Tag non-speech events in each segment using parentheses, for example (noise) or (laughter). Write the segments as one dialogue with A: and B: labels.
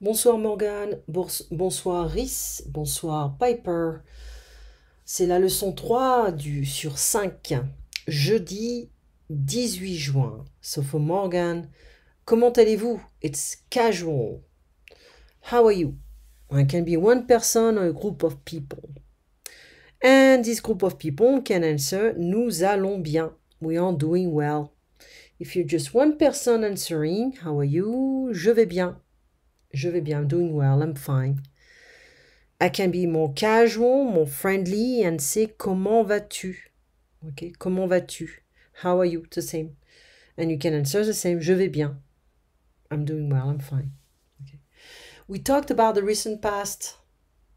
A: Bonsoir Morgan, bonsoir Rhys, bonsoir Piper. C'est la leçon 3 du, sur 5, jeudi 18 juin. So for Morgan, comment allez-vous? It's casual. How are you? It can be one person or a group of people. And this group of people can answer Nous allons bien. We are doing well. If you're just one person answering How are you? Je vais bien. je vais bien, I'm doing well, I'm fine. I can be more casual, more friendly, and say comment vas-tu? Okay, comment vas-tu? How are you? The same. And you can answer the same, je vais bien. I'm doing well, I'm fine. Okay. We talked about the recent past,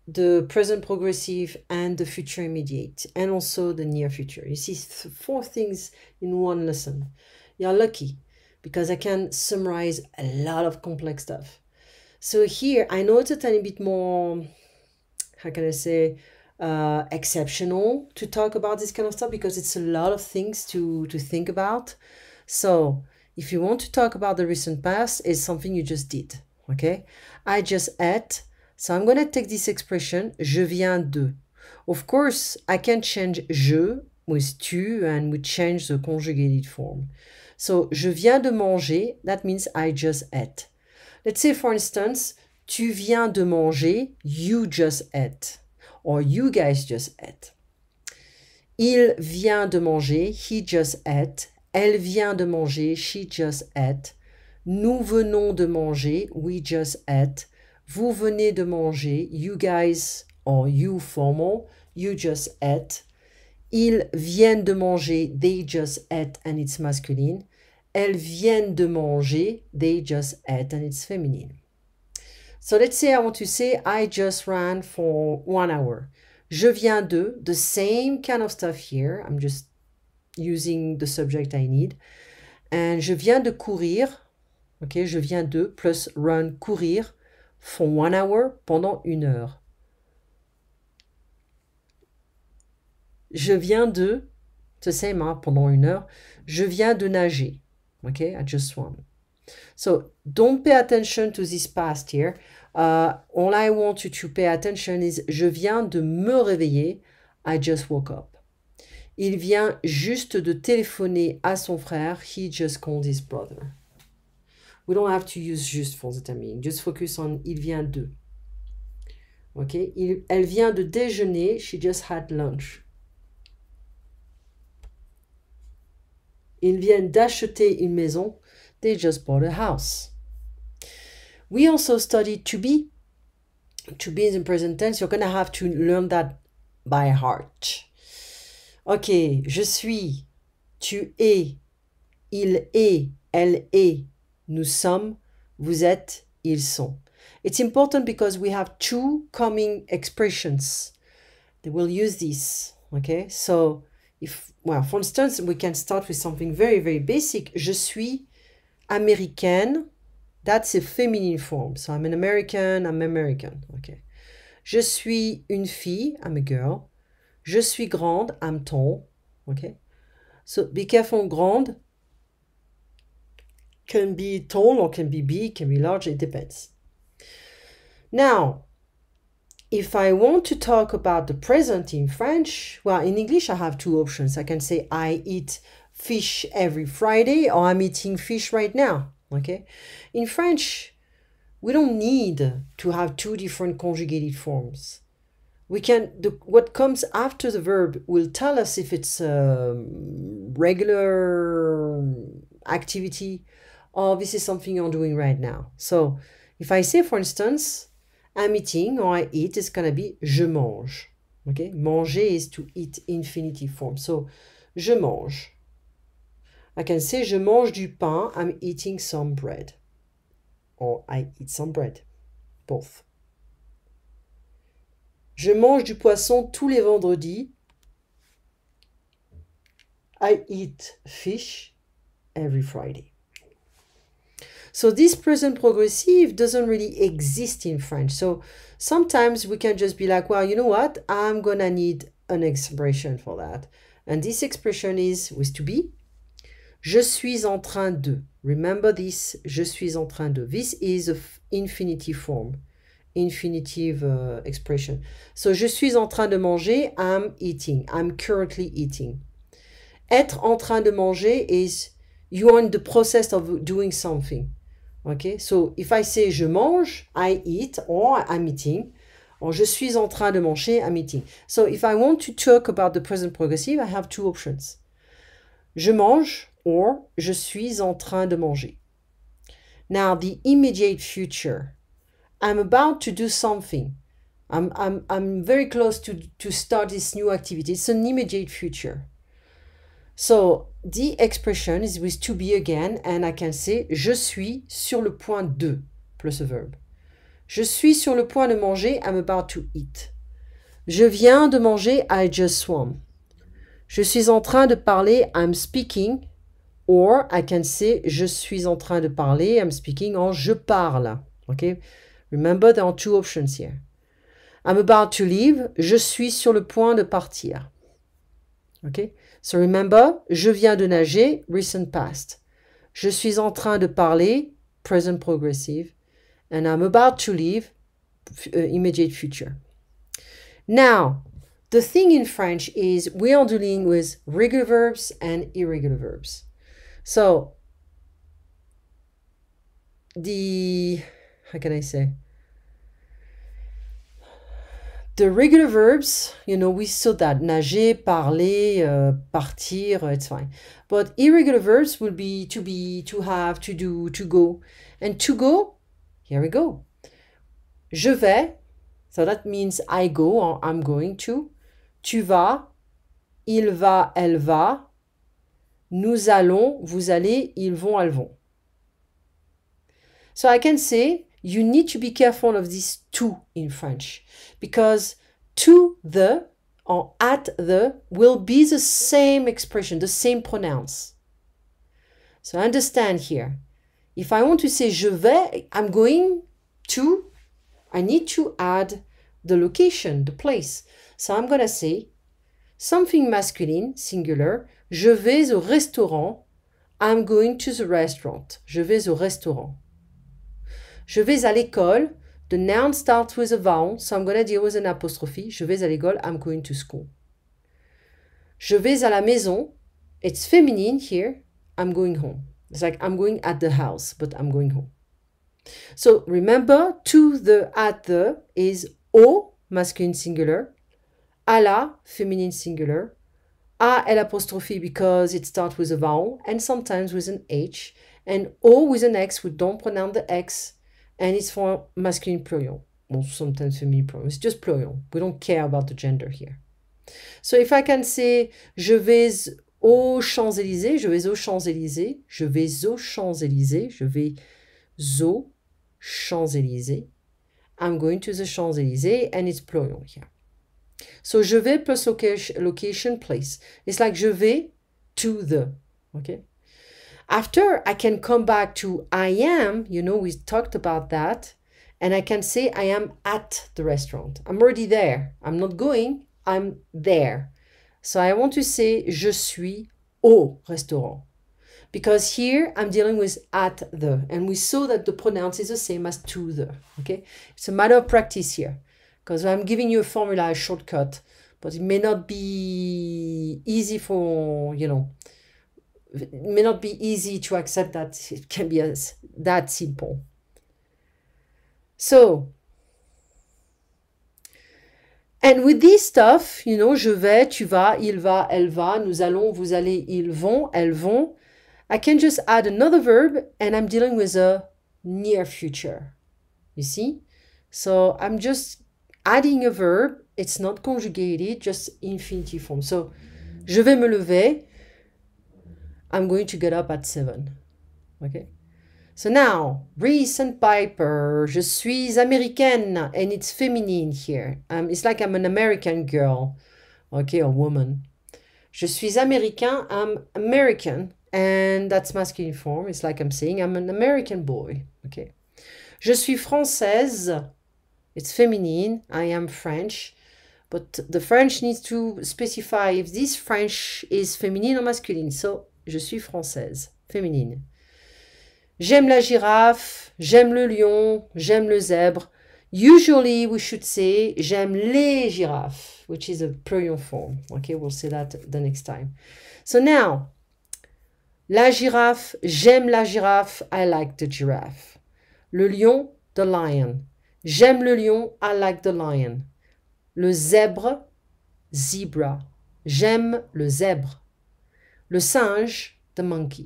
A: the present progressive, and the future immediate, and also the near future. You see four things in one lesson. You're lucky because I can summarize a lot of complex stuff. So here, I know it's a tiny bit more, how can I say, uh, exceptional to talk about this kind of stuff because it's a lot of things to, to think about. So if you want to talk about the recent past, it's something you just did, okay? I just ate. So I'm going to take this expression, je viens de. Of course, I can change je with tu and we change the conjugated form. So je viens de manger, that means I just ate. Let's say, for instance, tu viens de manger, you just ate, or you guys just ate. Il vient de manger, he just ate. Elle vient de manger, she just ate. Nous venons de manger, we just ate. Vous venez de manger, you guys, or you formal, you just ate. Ils viennent de manger, they just ate, and it's masculine. Elles viennent de manger. They just ate and it's feminine. So let's say I want to say I just ran for one hour. Je viens de. The same kind of stuff here. I'm just using the subject I need. And je viens de courir. Ok, je viens de plus run courir for one hour pendant une heure. Je viens de, The same, hein, pendant une heure, je viens de nager. Okay, I just want. So don't pay attention to this past here. Uh, all I want you to pay attention is je viens de me réveiller. I just woke up. Il vient juste de téléphoner à son frère. He just called his brother. We don't have to use just for the time being. Just focus on il vient de. Okay, il, elle vient de déjeuner. She just had lunch. Ils viennent d'acheter une maison. They just bought a house. We also study to be. To be in the present tense, you're going to have to learn that by heart. Ok, je suis, tu es, il est, elle est, nous sommes, vous êtes, ils sont. It's important because we have two coming expressions. They will use this. Okay, so if well for instance we can start with something very very basic je suis américaine that's a feminine form so i'm an american i'm american okay je suis une fille i'm a girl je suis grande i'm tall okay so be careful grande can be tall or can be big can be large it depends now if I want to talk about the present in French, well, in English, I have two options. I can say I eat fish every Friday or I'm eating fish right now. Okay. In French, we don't need to have two different conjugated forms. We can the, what comes after the verb will tell us if it's a regular activity or this is something you're doing right now. So if I say, for instance, I'm eating or I eat is gonna be je mange. Okay? Manger is to eat infinitive form. So, je mange. I can say je mange du pain, I'm eating some bread. Or I eat some bread. Both. Je mange du poisson tous les vendredis. I eat fish every Friday. So this present progressive doesn't really exist in French. So sometimes we can just be like, well, you know what? I'm going to need an expression for that. And this expression is with to be. Je suis en train de. Remember this. Je suis en train de. This is an infinitive form. Infinitive uh, expression. So je suis en train de manger. I'm eating. I'm currently eating. Être en train de manger is you are in the process of doing something. Okay, so if I say je mange, I eat or I'm eating, or je suis en train de manger, I'm eating. So if I want to talk about the present progressive, I have two options. Je mange or je suis en train de manger. Now the immediate future. I'm about to do something. I'm, I'm, I'm very close to, to start this new activity. It's an immediate future. So the expression is with to be again and I can say je suis sur le point de plus a verb. Je suis sur le point de manger, I'm about to eat. Je viens de manger, I just swam. Je suis en train de parler, I'm speaking. Or I can say je suis en train de parler, I'm speaking or je parle. Okay? Remember there are two options here. I'm about to leave, je suis sur le point de partir. Okay? So remember, je viens de nager, recent past. Je suis en train de parler, present progressive. And I'm about to leave, uh, immediate future. Now, the thing in French is we are dealing with regular verbs and irregular verbs. So, the, how can I say? The regular verbs, you know, we saw that nager, parler, uh, partir, it's fine. But irregular verbs will be to be, to have, to do, to go. And to go, here we go. Je vais, so that means I go or I'm going to. Tu vas, il va, elle va. Nous allons, vous allez, ils vont, elles vont. So I can say you need to be careful of this to in French because to the or at the will be the same expression, the same pronouns. So understand here. If I want to say je vais, I'm going to, I need to add the location, the place. So I'm going to say something masculine, singular. Je vais au restaurant. I'm going to the restaurant. Je vais au restaurant. Je vais à l'école. The noun starts with a vowel, so I'm going to deal with an apostrophe. Je vais à l'école. I'm going to school. Je vais à la maison. It's feminine here. I'm going home. It's like I'm going at the house, but I'm going home. So remember, to the, at the is au masculine singular, à la feminine singular, à l'apostrophe because it starts with a vowel and sometimes with an H, and o with an X. We don't pronounce the X and it's for masculine plural or sometimes feminine plural. It's just plural. We don't care about the gender here. So if I can say, je vais aux Champs-Élysées, je vais aux Champs-Élysées, je vais aux Champs-Élysées, je vais aux Champs-Élysées. I'm going to the Champs-Élysées and it's plural here. So je vais plus location, location place. It's like je vais to the, okay? After I can come back to I am, you know, we talked about that, and I can say I am at the restaurant. I'm already there. I'm not going, I'm there. So I want to say je suis au restaurant. Because here I'm dealing with at the, and we saw that the pronoun is the same as to the. Okay, it's a matter of practice here, because I'm giving you a formula, a shortcut, but it may not be easy for you know it may not be easy to accept that it can be as that simple. So, and with this stuff, you know, je vais, tu vas, il va, elle va, nous allons, vous allez, ils vont, elles vont. I can just add another verb and I'm dealing with a near future. You see? So I'm just adding a verb. It's not conjugated, just infinitive form. So, je vais me lever, I'm going to get up at 7. Okay? So now, Reese and Piper, je suis américaine, and it's feminine here. Um, it's like I'm an American girl, okay, or woman. Je suis américain, I'm American, and that's masculine form. It's like I'm saying I'm an American boy, okay. Je suis française, it's feminine, I am French, but the French needs to specify if this French is feminine or masculine. So je suis française, féminine. J'aime la girafe, j'aime le lion, j'aime le zèbre. Usually we should say j'aime les girafes, which is a plural form. Okay, we'll say that the next time. So now, la girafe, j'aime la girafe, I like the giraffe. Le lion, the lion. J'aime le lion, I like the lion. Le zèbre, zebra. J'aime le zèbre. Le singe, the monkey.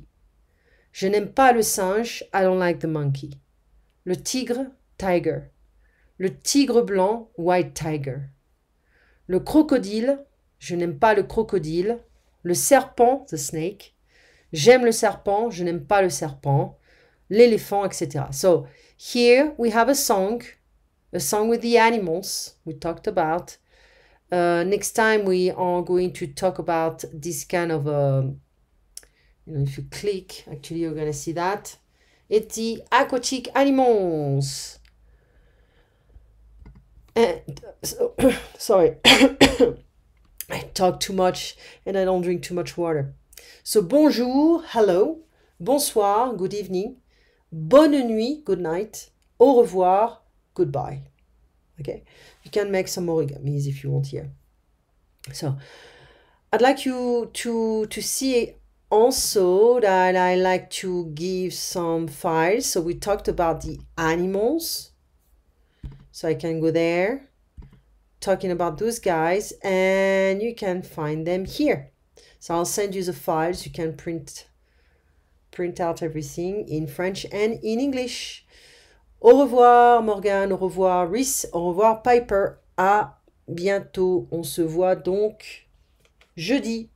A: Je n'aime pas le singe, I don't like the monkey. Le tigre, tiger. Le tigre blanc, white tiger. Le crocodile, je n'aime pas le crocodile. Le serpent, the snake. J'aime le serpent, je n'aime pas le serpent. L'éléphant, etc. So, here we have a song, a song with the animals we talked about. Uh, next time we are going to talk about this kind of, um, you know, if you click, actually you're going to see that. It's the aquatic animals. And, so, (coughs) sorry, (coughs) I talk too much and I don't drink too much water. So bonjour, hello, bonsoir, good evening, bonne nuit, good night, au revoir, goodbye okay you can make some origamis if you want here so i'd like you to to see also that i like to give some files so we talked about the animals so i can go there talking about those guys and you can find them here so i'll send you the files you can print print out everything in french and in english Au revoir Morgan, au revoir Rhys, au revoir Piper. À bientôt. On se voit donc jeudi.